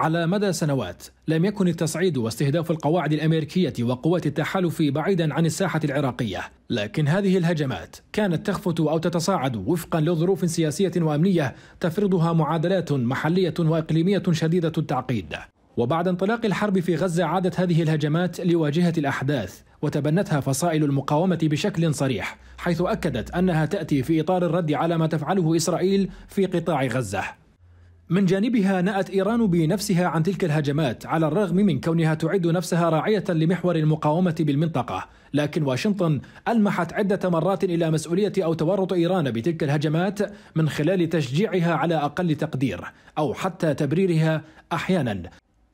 على مدى سنوات لم يكن التصعيد واستهداف القواعد الامريكيه وقوات التحالف بعيدا عن الساحه العراقيه، لكن هذه الهجمات كانت تخفت او تتصاعد وفقا لظروف سياسيه وامنيه تفرضها معادلات محليه واقليميه شديده التعقيد. وبعد انطلاق الحرب في غزه عادت هذه الهجمات لواجهه الاحداث وتبنتها فصائل المقاومه بشكل صريح، حيث اكدت انها تاتي في اطار الرد على ما تفعله اسرائيل في قطاع غزه. من جانبها نأت إيران بنفسها عن تلك الهجمات على الرغم من كونها تعد نفسها راعية لمحور المقاومة بالمنطقة لكن واشنطن ألمحت عدة مرات إلى مسؤولية أو تورط إيران بتلك الهجمات من خلال تشجيعها على أقل تقدير أو حتى تبريرها أحيانا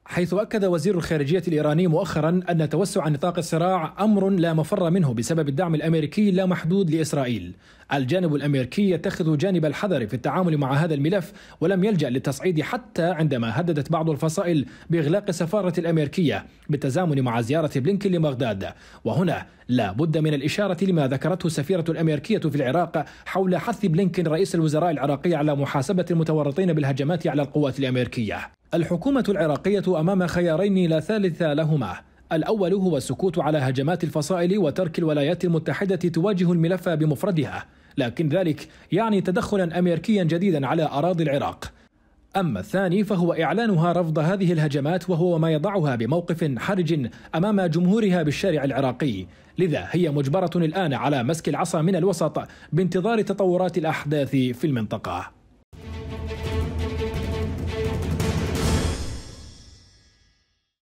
حيث أكد وزير الخارجية الإيراني مؤخرا أن توسع نطاق الصراع أمر لا مفر منه بسبب الدعم الأمريكي اللامحدود لإسرائيل الجانب الأمريكي يتخذ جانب الحذر في التعامل مع هذا الملف ولم يلجأ للتصعيد حتى عندما هددت بعض الفصائل بإغلاق السفارة الأمريكية بالتزامن مع زيارة بلينكن لبغداد وهنا لا بد من الإشارة لما ذكرته السفيرة الأمريكية في العراق حول حث بلينكن رئيس الوزراء العراقي على محاسبة المتورطين بالهجمات على القوات الأمريكية الحكومة العراقية أمام خيارين لا ثالث لهما الأول هو السكوت على هجمات الفصائل وترك الولايات المتحدة تواجه الملف بمفردها لكن ذلك يعني تدخلا أمريكيا جديدا على أراضي العراق أما الثاني فهو إعلانها رفض هذه الهجمات وهو ما يضعها بموقف حرج أمام جمهورها بالشارع العراقي لذا هي مجبرة الآن على مسك العصا من الوسط بانتظار تطورات الأحداث في المنطقة